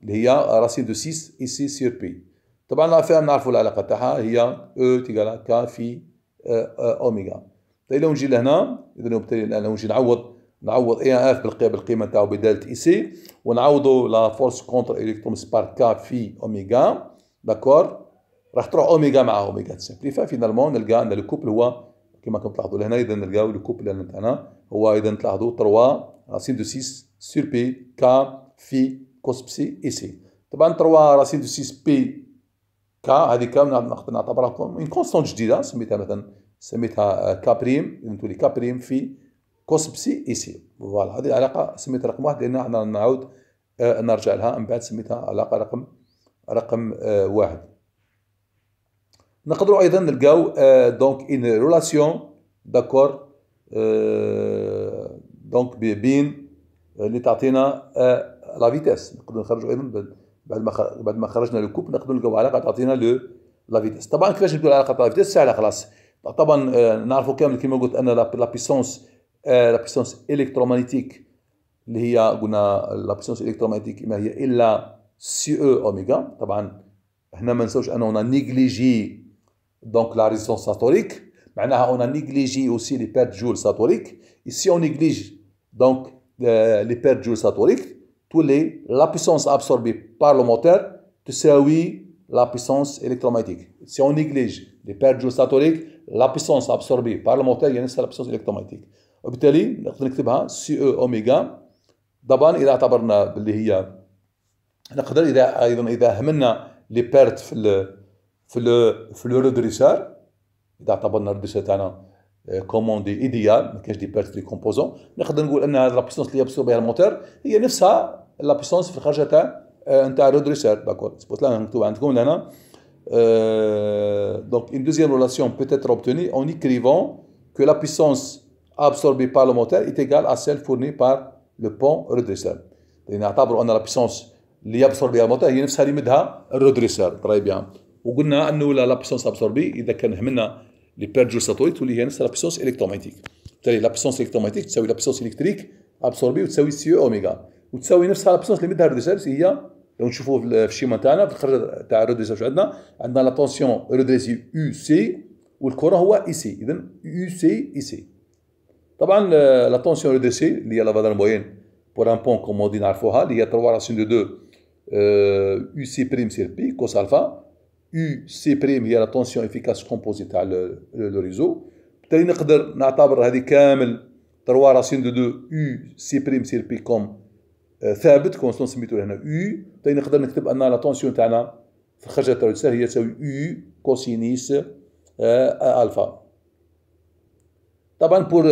Il y a racine de 6 ici sur P. طبعا الافئه بنعرفوا العلاقه تاعها هي او e تيغالا كا في طيب اوميغا فاذا لو نجي لهنا اذا وبالتالي الان لو نجي نعوض نعوض اي اف بالقيمه تاعو بداله اي e سي ونعوضوا لا فورس كونتر الكترون سبار كا في اوميغا داكور راح تروح اوميغا مع اوميغا تسمبليفا فينالمون نلقى ان الكوبل هو كما كنت تلاحظوا لهنا اذا نلقاو الكوبل تاعنا هو اذا تلاحظوا 3 راسين دو 6 سير بي كا في كوس بسي اي سي طبعا 3 راسين دو 6 بي كا هذه كا نعتبرها اون كونستونت جديده سميتها مثلا سميتها آه، كابريم اذا تولي كابريم في بسي اي سي فوالا هذه العلاقه سميتها رقم واحد لان احنا نعاود آه، نرجع لها من بعد سميتها علاقه رقم رقم آه، واحد نقدروا ايضا نلقاو دونك ان ريلاسيون داكور دونك بين اللي تعطينا لا فيتيس نقدروا نخرجوا ايضا بعد ما بعد ما خرجنا لو نقدر نلقاو علاقه تعطينا لو لا فيتيس طبعا كيفاش نلقاو علاقه لا فيتيس سهله خلاص طبعا آه، نعرفوا كامل كما قلت ان لا بيسونس لا بيسونس الكترومانيتيك آه، اللي هي قلنا لا بيسونس الكترومانيتيك ما هي الا سي او اوميغا طبعا هنا ما ننساوش اون نيغليجي دونك لا ريزونس ساتوريك معناها اون نيغليجي اوسي لي بيرت جول ساتوريك سي اون نيغليج دونك لي بيرت جول ساتوريك تولي لا بيسونس ابسوربي بار لو موتور تساوي لا بيسونس الكترومagnétique سي اون نيغليج لي بير جو ساتوريك لا بيسونس ابسوربي بار لو موتور يعني نفسها لا بيسونس الكترومagnétique وبالتالي نقدر نكتبها سي او اوميغا طبعا اذا اعتبرنا باللي هي نقدر اذا ايضا اذا همنا لي بيرت في الـ في الـ في لو ريدريسار اذا اعتبرنا الريدريسار تاعنا كوموندي ايديال ما كاينش دي بيرت في لي كومبوزون نقدر نقول ان هذه لابيسونس اللي يبصر بها الموتور هي نفسها la puissance est en dehors du redresser. D'accord C'est pour cela que je vais écrire ici. Donc, une deuxième relation peut être obtenue en écrivant que la puissance absorbée par le moteur est égale à celle fournie par le pont redresseur. C'est-à-dire, à la la puissance absorbée par le moteur est la même que celle du Très bien. On a dit que la puissance absorbée, si on a les pertes de sataute, c'est la puissance électromagnétique. La puissance électromagnétique, cest la puissance électrique absorbée, c'est-à-dire ω. وتساوي نفسها لابسونس اللي مدها روديسيرس هي لو نشوفوه في الشيما تاعنا في الخرجه تاع روديسيرس عندنا عندنا لاتونسيون طونسيون روديسي يو سي والكره هو اي سي اذا يو سي اي سي طبعا آه، لاتونسيون طونسيون روديسي اللي هي لا فالور موين بور ان بون كومودي نعرفوها اللي هي 3 راسين دو 2 يو سي بريم سير بي كوس الفا يو سي بريم هي لاتونسيون طونسيون افيكاس كومبوزي تاع لو ريزو بالتالي نقدر نعتبر هذه كامل 3 راسين دو 2 يو سي بريم سير بي كوم ثابت كونستون سميتو هنا U تاني نقدر نكتب ان لا تونسيون تاعنا في الخرجه تاع هي تساوي U كوسينيس الفا آه، آه، طبعا بور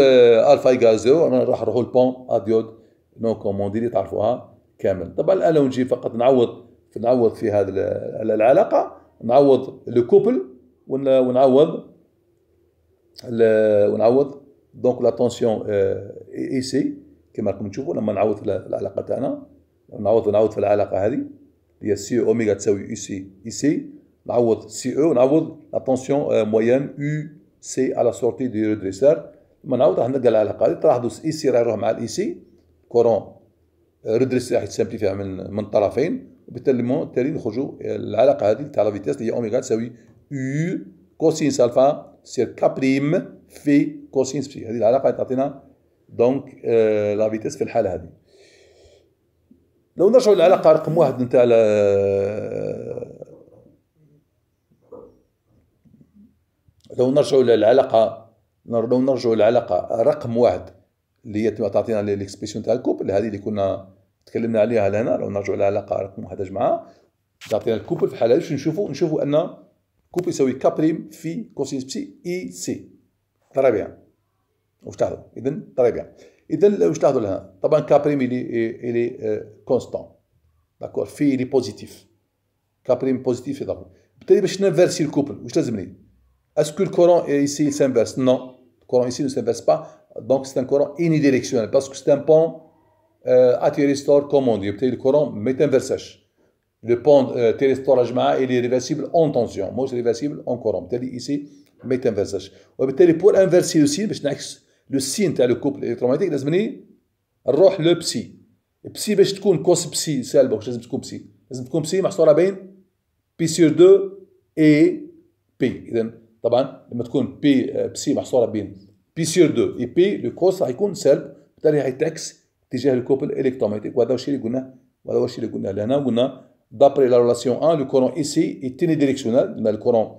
الفا ايكال زيرو انا راح نروحو للبون اديود نو كوموندي اللي تعرفوها كامل طبعا الان لو نجي فقط نعوض في نعوض في هذا العلاقه نعوض لو كوبل ونعوض ونعوض دونك لا تونسيون اي سي كما راكم تشوفوا لما نعوض في العلاقه تاعنا نعوض نعوض في العلاقه هذه هي سي او اوميغا تساوي اي سي اي سي نعوض سي او e نعوض لا تونسيون مويان يو سي على سورتي دي ريدريسار لما نعوض راح نلقى العلاقه هذه تلاحظوا اي سي e راح يروح مع الاي سي e كورون ريدريس euh, راح يتسامبليفي من من الطرفين وبالتالي بالتالي نخرجوا العلاقه هذه تاع لا فيتيس اللي هي اوميغا تساوي يو كوسينس الفا سير كابريم في كوسينس في هذه العلاقه تعطينا دونك آه، لا فيتيس في الحاله هذه لو نرجعوا للعلاقه رقم واحد نتاع آه، لو نرجعوا للعلاقه لو نرجعوا للعلاقه رقم واحد اللي هي تعطينا ليكسبريسيون تاع الكوبل هذه اللي كنا تكلمنا عليها لهنا لو نرجعوا للعلاقه رقم واحد جمعها تعطينا الكوبل في حاله باش نشوفوا نشوفوا ان كوبل يساوي كابريم في كوسينس بسي اي سي رابعا Vous le savez, très bien. Vous le savez, le caprime est constant. D'accord Il est positif. Le caprime est positif, c'est d'accord. Peut-être qu'il est inversé, le couple. Vous savez, est-ce que le courant ici s'inverse Non, le courant ici ne s'inverse pas. Donc, c'est un courant inidirectionnel parce que c'est un pont à euh, téléstore comme on dit. Peut-être que le courant met s'inverse pas. Le pont de euh, téléstore, il est réversible en tension. Moi, c'est inversible en courant. Peut-être qu'ici, il ne s'inverse inverser aussi, parce qu'il n'y لو سين تاع لو كوبل الكترومغنيتيك لازمني نروح لو بسي بسي باش تكون كوس بسي سالبه واش لازم تكون بسي لازم تكون بسي محصوره بين بي سور 2 اي بي اذا طبعا لما تكون بي بسي محصوره بين بي سور 2 اي بي لو كوس راح يكون سالب بالتالي راح يتعكس اتجاه الكوبل الكترومغنيتيك وهذا هو الشيء اللي قلناه وهذا هو الشيء اللي قلناه لهنا قلنا دابري لا رولاسيون 1 لو كورون سي اي تيني ديريكسيونال لما الكورون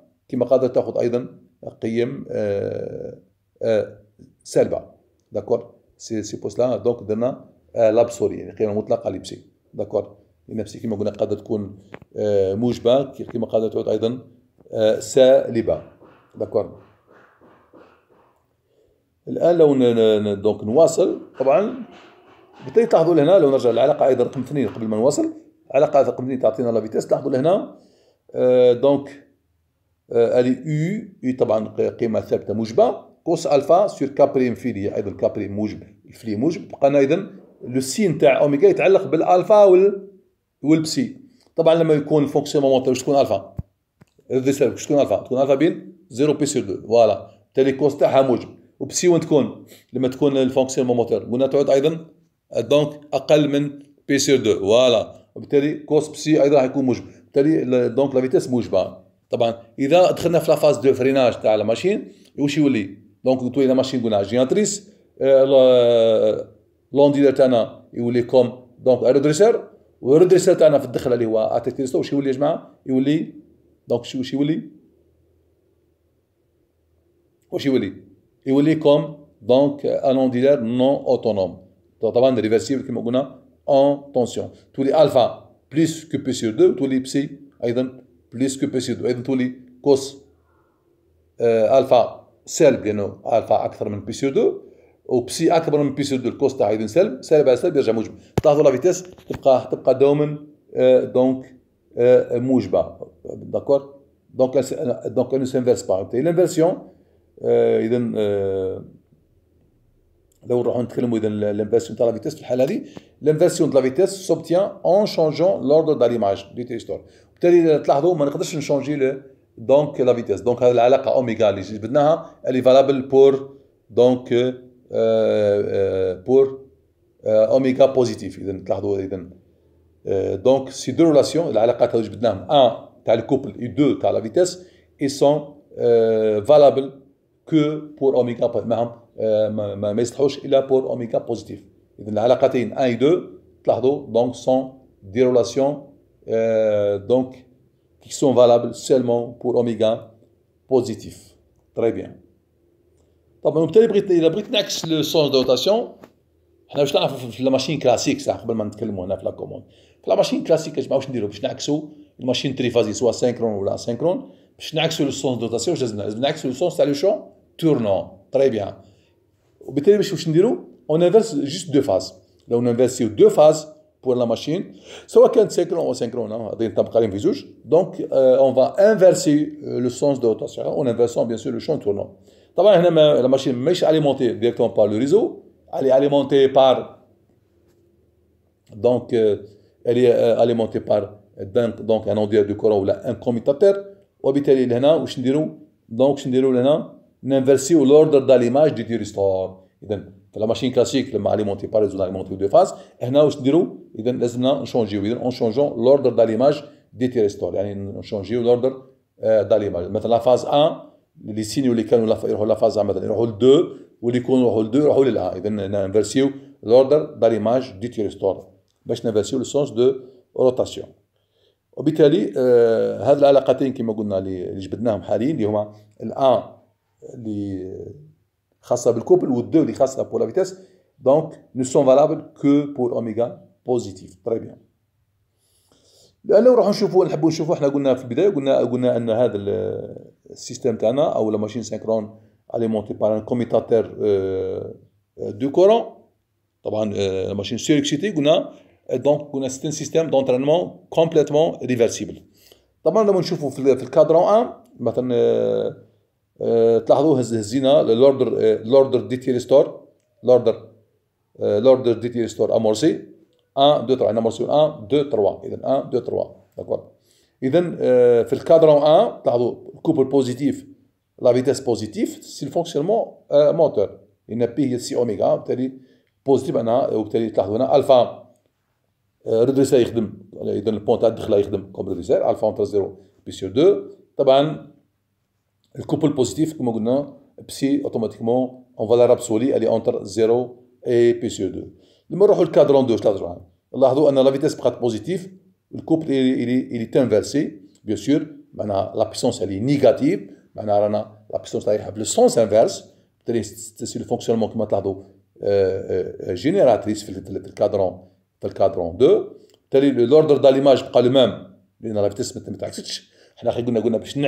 كما قادر تاخذ ايضا قيم سالبه داكور سي سي بو لا دونك درنا لابسوري يعني قيمه مطلقه لبسي داكور لنفسي كما قلنا قادر تكون آه، موجبه كما قادر تعود ايضا آه، سالبه داكور الان لو دونك نواصل طبعا بالتالي تلاحظوا هنا لو نرجع للعلاقه ايضا رقم اثنين قبل ما نواصل العلاقه رقم اثنين تعطينا لا فيتيس تلاحظوا هنا دونك آه، آه، الي يو طبعا قيمه ثابته موجبه كوس الفا سور كابريم في اللي ايضا كابريم موجب الفلي موجب بقى ايضا لو سين تاع اوميغا يتعلق بالالفا وال والبسي طبعا لما يكون الفونكسيون مومونتال واش تكون الفا واش تكون الفا تكون الفا بين 0 بي سور 2 فوالا بالتالي كوس تاعها موجب وبسي وين تكون لما تكون الفونكسيون مومونتال قلنا تعود ايضا دونك اقل من بي سور 2 فوالا وبالتالي كوس بسي ايضا راح يكون موجب بالتالي دونك لا فيتيس موجبه طبعا اذا دخلنا في لافاز دو فريناج تاع لا ماشين واش يولي دونك قلت لا ماشين قلنا جيناتريس آه، آه، لون ديلر تاعنا يولي كوم دونك ايرودريسر والريدريسر تاعنا في الدخله اللي هو اتيتيستو واش يولي يا جماعه يولي دونك شو واش يولي واش يولي يولي كوم دونك الون نون اوتونوم طبعا ريفرسيبل كما قلنا اون تونسيون تولي الفا بليس كو بي سور 2 تولي بسي ايضا بلس كو بي سي دو اذا تولي كوس آه الفا سالب لانه الفا اكثر من بي سي 2 وبسي اكبر من بي سي 2 الكوس تاعها اذا سالب سالب على سالب يرجع موجب تلاحظوا لا فيتيس تبقى تبقى دوما آه دونك آه موجبه داكور دونك دونك اون سانفيرس با الانفيرسيون اذا لو نروحوا نتكلموا اذا الانفيرسيون تاع لا فيتيس في الحاله هذه الانفيرسيون تاع لا فيتيس سوبتيان اون شونجون لوردر داليماج دي تيستور بالتالي تلاحظوا ما نقدرش نشونجي لو دونك لا فيتيس دونك هذه العلاقه اوميغا اللي جبدناها اللي فالابل بور دونك بور اوميغا بوزيتيف اذا تلاحظوا اذا دونك سي دو ريلاسيون العلاقات هذو جبدناهم ان تاع الكوبل اي دو تاع لا فيتيس اي سون فالابل كو بور اوميغا معهم ما, ما يصلحوش الا بور اوميغا بوزيتيف اذا العلاقتين ان اي دو تلاحظوا دونك سون دي ريلاسيون Euh, donc, qui sont valables seulement pour oméga positif. Très bien. Donc, la le sens de rotation, la machine classique, la machine classique, je dire, une machine triphasée, soit synchrone ou asynchrone, je le sens de rotation, je le sens On inverse juste deux phases. Là, on inverse deux phases pour la machine, soit qu'un synchrone ou synchrone, hein, donc euh, on va inverser euh, le sens de rotation en inversant bien sûr le champ tournant. Euh, la machine n'est alimentée directement par le réseau, elle est alimentée par donc elle est alimentée par donc un onduleur du courant ou un commutateur. وبالتالي on واش نديرو de l'image نديرو لهنا فلا ماشين كلاسيك لما اليمونتي بار زون اليمونتي دو فاز هنا واش نديرو اذا لازمنا نشونجيو اذا اون شونجون لوردر دا دي تيريستور يعني نشونجيو لوردر دا ليماج مثلا فاز 1 لي سينيو اللي كانوا يروحوا لا فاز 1 مثلا يروحوا ل 2 واللي يكونوا يروحوا ل 2 يروحوا لل ا اذا ننفرسيو لوردر دا دي تيريستور باش ننفرسيو لو سونس دو روتاسيون وبالتالي آه هذه العلاقتين كما قلنا اللي جبدناهم حاليا اللي هما الان اللي خاصه بالكوبل والدو اللي خاصه بولا لا فيتاس دونك نو سون فالابل كو بور اوميغا بوزيتيف تري بيان لو نروحو نشوفوا نحبوا نشوفوا احنا قلنا في البدايه قلنا قلنا ان هذا السيستم تاعنا او لا ماشين سينكرون اليمونتي بار ان كوميتاتير دو كورون طبعا لا ماشين سيركسيتي قلنا دونك قلنا سيت ان سيستم دونترينمون كومبليتمون ريفرسيبل طبعا لما نشوفوا في الكادرون 1 مثلا آه، آه، تلاحظوا هزينا لوردر لوردر دي تي ريستور لوردر لوردر دي تي ريستور امورسي 1 2 3 امورسي 1 2 3 اذا 1 2 3 داكور اذا في الكادرون 1 تلاحظوا كوبل بوزيتيف لا فيتيس بوزيتيف سي الفونكسيونمون موتور لان بي هي سي اوميغا وبالتالي بوزيتيف انا وبالتالي تلاحظوا هنا الفا ريدريسا يخدم اذا البونتا الدخله يخدم كوم ريدريسير الفا اونتر 0 بي سور 2 طبعا le couple positif, comme nous l'avons dit, Psi, automatiquement, en valeur absolue, est entre 0 et Psi2. Si nous allons le cadran 2, que la vitesse est positive, le couple est inversé, bien sûr, dire la puissance est négative, dire la puissance a le sens inverse, c'est le fonctionnement que nous voyons génératif dans le cadran 2. L'ordre de l'image reste le même, la vitesse ne s'affiche que nous avons dit que si nous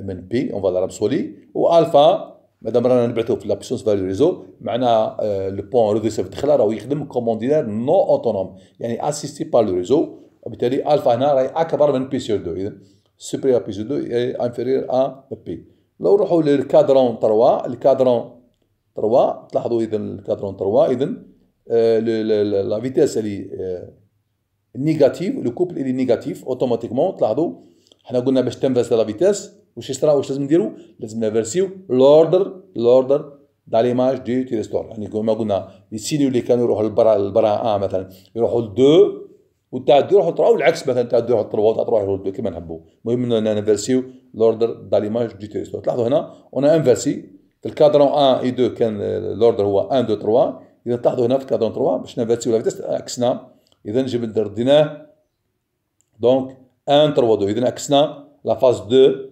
من بي اون فوا لا والفا مادام رانا نبعثو في لابسونس فاليو ريزو معناها لو بون ريدوسيف دخل راهو يخدم كومونديلار نو اوتونوم يعني اسيستي بار لو ريزو وبالتالي الفا هنا راهي اكبر من بي سيور دو اذا سوبيريور بي سيور دو انفيريور ا بي لو نروحوا للكادرون 3 الكادرون 3 تلاحظوا اذا الكادرون 3 اذا لا فيتيس اللي نيجاتيف لو كوبل اللي نيجاتيف اوتوماتيكمون تلاحظوا حنا قلنا باش تنفاس لا فيتيس واش يصرا واش لازم نديرو لازم نفرسيو لوردر لوردر دا ليماج دو ريستور يعني كما قلنا لي سينيو اللي كانوا يروحوا لبرا لبرا آه مثلا يروحوا لدو وتاع دو يروحوا لتروا والعكس مثلا تاع دو يروحوا لتروا تاع تروح لدو كما نحبوا المهم نفرسيو لوردر دا ليماج دو ريستور تلاحظوا هنا انا انفرسي في الكادرون 1 اي 2 كان الاوردر هو 1 2 3 اذا تلاحظوا هنا في الكادرون 3 باش نفرسيو لا عكسنا اذا جبنا رديناه دونك 1 3 2 اذا عكسنا لا فاز 2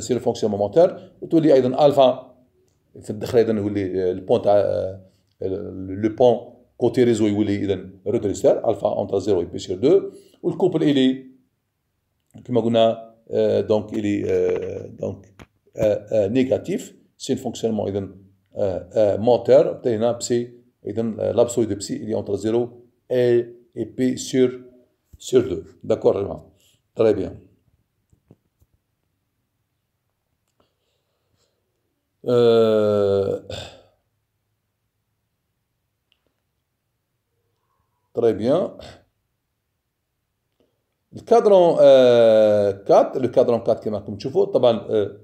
C'est le fonctionnement monteur. Il y a un alpha, le pont côté réseau, il y a alpha entre 0 et p sur 2. Le couple est négatif, c'est le fonctionnement monteur. L'absolu de psi est entre 0 et p sur 2. D'accord, très bien. تري بيان الكادرون 4 كادرون 4 كما راكم تشوفوا طبعا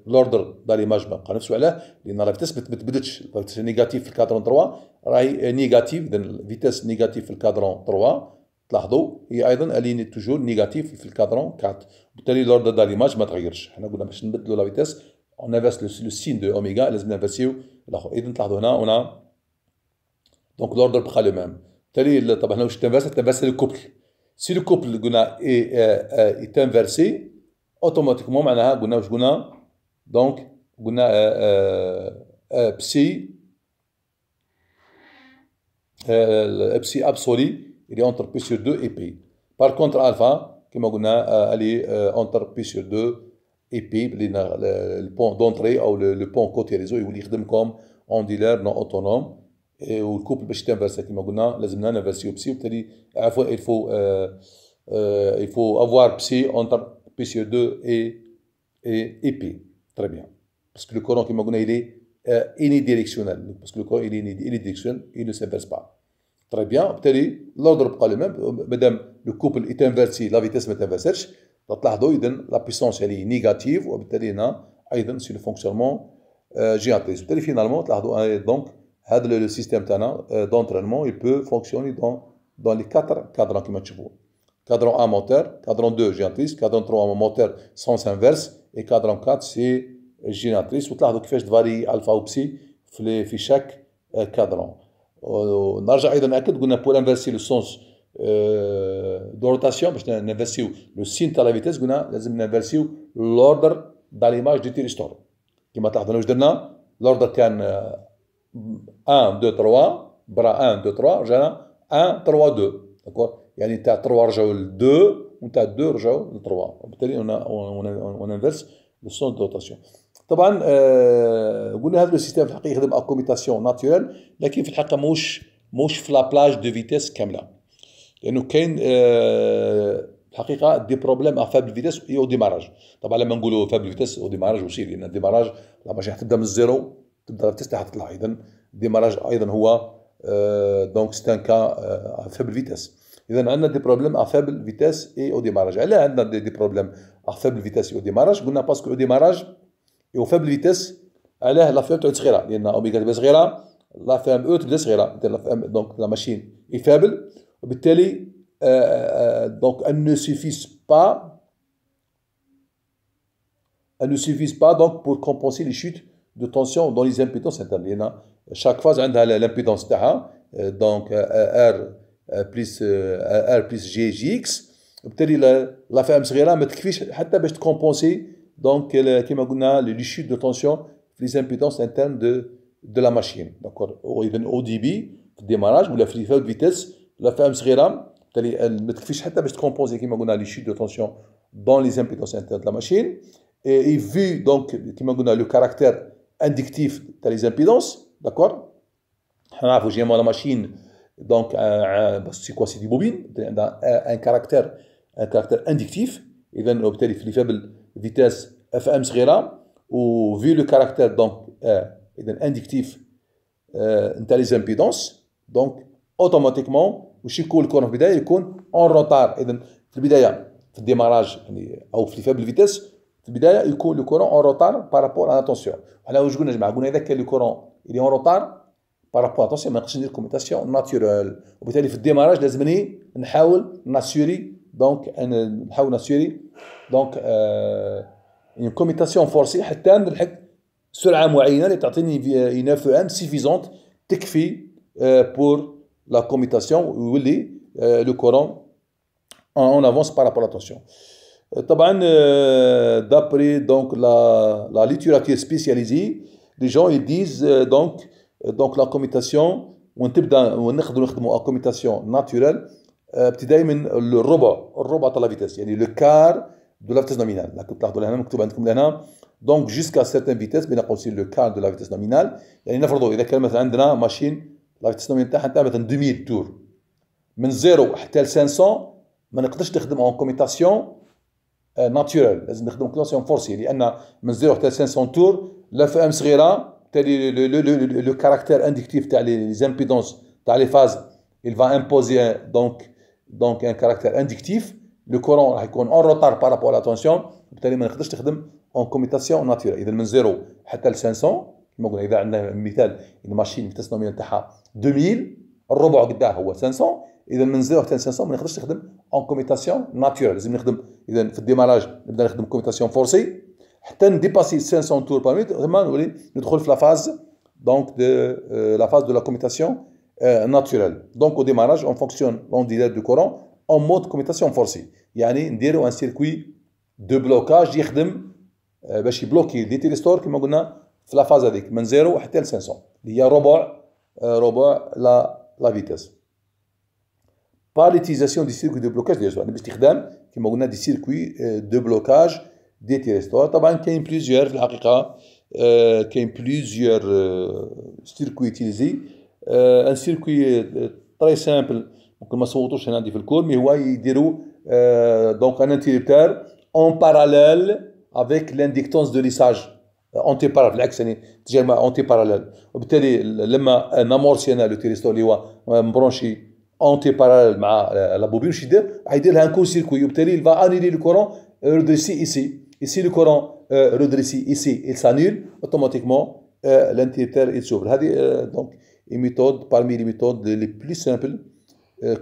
الاوردر تاع ليماج ما بقى نفسه علاه لان لا فيتيس ما تبدلش نيجاتيف في الكادرون 3 راهي نيجاتيف اذا فيتاس نيجاتيف في الكادرون 3 تلاحظوا هي ايضا الين توجور نيجاتيف في الكادرون 4 بالتالي الاوردر تاع ليماج ما تغيرش حنا قلنا باش نبدلوا لا فيتيس on inverse le, signe de oméga, on a donc l'ordre prend le même. le couple. Si le couple est, euh, euh, est inversé, automatiquement, on donc, psi, euh, psi absolu, il est entre p sur 2 et p. Par contre, alpha, qui est entre p sur 2 اي بي لنا البون دونتري او البون كوتي ريزو يولي يخدمكم اون ديلر نو اوتونوم والكوبل باش تنفرس كيما قلنا لازمنا نفرسيو بسي وبالتالي عفوا الفو الفو افوار بسي اونتر بي سي 2 اي اي بي تري بيان باسكو لو كورون كيما قلنا الي اني ديريكسيونال باسكو لو كورون الي اني ديريكسيون اي نو سانفرس با تري بيان وبالتالي لوردر بقى لو ميم مادام لو كوبل اي تانفيرسي لا فيتيس ما La puissance est négative, cest le fonctionnement est Finalement, le système d'entraînement peut fonctionner dans les quatre cadrans que vous avez. Cadran 1, moteur. Cadran 2, gênatrice. Cadran 3, moteur, sens inverse. Et cadran 4, c'est gênatrice. Vous pouvez faire des alpha ou des psys dans chaque cadran. On peut aussi inverser le sens de rotation, parce nous avons inversé le signe de la vitesse, nous avons inversé l'ordre dans l'image du tir historique. Nous 1, 2, 3, bras 1, 2, 3, 1, 3, 2. Il y a 3, 2, 2, 3, 3. On inverse le son de rotation. Nous avons le système commutation naturelle, mouche avons la plage de vitesse لانه كاين آه، الحقيقه دي بروبليم ا فابل فيتاس اي او ديماراج طبعا لما نقولوا فابل فيتاس او ديماراج وشي لان الديماراج ماشي تبدا من الزيرو تبدا تسلح تطلع اذا الديماراج ايضا هو آه، دونك سيتان كا آه، فابل فيتاس اذا عندنا دي بروبليم ا فابل فيتاس اي او ديماراج علاه عندنا دي, بروبليم ا فابل فيتاس اي او ديماراج قلنا باسكو او ديماراج اي او فابل فيتاس علاه لا فام تعود صغيره لان اوميغا تبدا صغيره لا فام او تبدا صغيره دونك لا ماشين اي فابل mais donc elle ne suffisent pas pour compenser les chutes de tension dans les impédances internes. chaque fois a l'impédance terre euh, donc euh, euh, R plus R plus la ferme serait là mais qu'est-ce compenser qui les chutes de tension dans les impédances internes de la machine d'accord au début démarrage ou la fréquence vitesse la siréram, tu as les, elle mettait fiches hétéres qui chute les chutes de tension dans les impédances internes de la machine et vu donc le caractère inductif des impédances, d'accord, là vous gémez la machine donc bah, quoi c'est du bobine un caractère un caractère inductif, et bien on une les vitesse les faibles vitesses ou vu le caractère donc euh, et inductif euh, impédances donc اوتوماتيكمون واش يكون الكون في البدايه يكون اون روتار اذا في البدايه في الديماراج يعني او في فابل فيتيس في البدايه يكون لو كورون اون روتار بارابور ان لاتونسيون حنا واش قلنا يا جماعه قلنا اذا كان لو كورون اللي اون روتار بارابور اتونسيون ما نقدرش ندير كوميتاسيون ناتورال وبالتالي في الديماراج لازمني نحاول ناسيوري دونك نحاول ناسيوري دونك اون كوميتاسيون فورسي حتى نلحق سرعه معينه اللي تعطيني اون اف ام سيفيزونت تكفي بور la commutation ou les euh, le Coran en, avance par rapport à l'attention. Euh, euh, d'après donc la, la littérature spécialisée, les gens ils disent donc, donc la commutation ou un type de commutation naturelle, petit le robot, le robot à la vitesse, est le quart de la vitesse nominale. Donc jusqu'à certaines vitesses, mais on a aussi le quart de la vitesse nominale. Il y a une machine لايف تسنوية نتاعها تاع مثلا 2000 تور من زيرو حتى ل 500 ما نقدرش نخدم اون كوميتاسيون ناتشورال لازم نخدم كوميتاسيون فورسي لان من زيرو حتى 500 تور لا في ام صغيره بالتالي لو كاركتير انديكتيف تاع لي زامبيدونس تاع لي فاز il va imposer donc donc un caractère indictif le courant راح يكون en retard par rapport à la tension وبالتالي ما نقدرش تخدم اون كوميتاسيون ناتشورال اذا من زيرو حتى ل 500 كما قلنا اذا عندنا مثال الماشين التسنوميه تاعها 2000 الربع قداه هو 500 اذا من 0 حتى 500 ما نقدرش نخدم اون كوميتاسيون ناتورال لازم نخدم اذا في الديمالاج نبدا نخدم كوميتاسيون فورسي حتى نديباسي 500 تور بار ميت ثم نولي ندخل في لا فاز دونك دو لا فاز دو لا كوميتاسيون ناتورال دونك او ديماراج اون فونكسيون لون ديلات دو كورون اون مود كوميتاسيون فورسي يعني نديرو ان سيركوي دو بلوكاج يخدم euh، باش يبلوكي تيلي تيليستور كما قلنا في لا فاز هذيك من زيرو حتى ل 500 اللي هي ربع Euh, la, la vitesse. Par l'utilisation du circuit de blocage des oiseaux. Nous qui utilisé des circuits euh, de blocage des terrestres. Il y a plusieurs, la euh, qui plusieurs circuits utilisés. un circuit très simple, comme on a dit dans le cours, mais il y donc un interrupteur en parallèle avec l'inductance de lissage antiparallèles, l'axe est déjà antiparallèles. Et peut-être, quand on le va brancher avec la bobine, on va dire a un circuit et il va annuler le courant euh, redressé ici. Et si le courant euh, redressé ici il s'annule, automatiquement, euh, l'entité est s'ouvre. donc une méthode parmi les méthodes les plus simples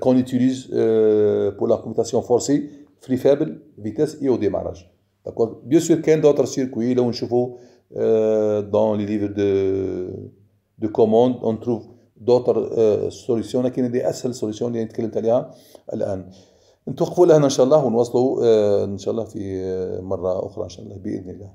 qu'on utilise pour la computation forcée free faible vitesse et au démarrage. D'accord Bien sûr, il y a d'autres circuits où on se voit Euh, dans les livres de, de commande on trouve دوتر سوليسيون euh, لكن دي اسهل سوليسيون اللي تكلمت عليها الان نتوقفوا لهنا ان شاء الله ونواصلوا euh, ان شاء الله في مره اخرى ان شاء الله باذن الله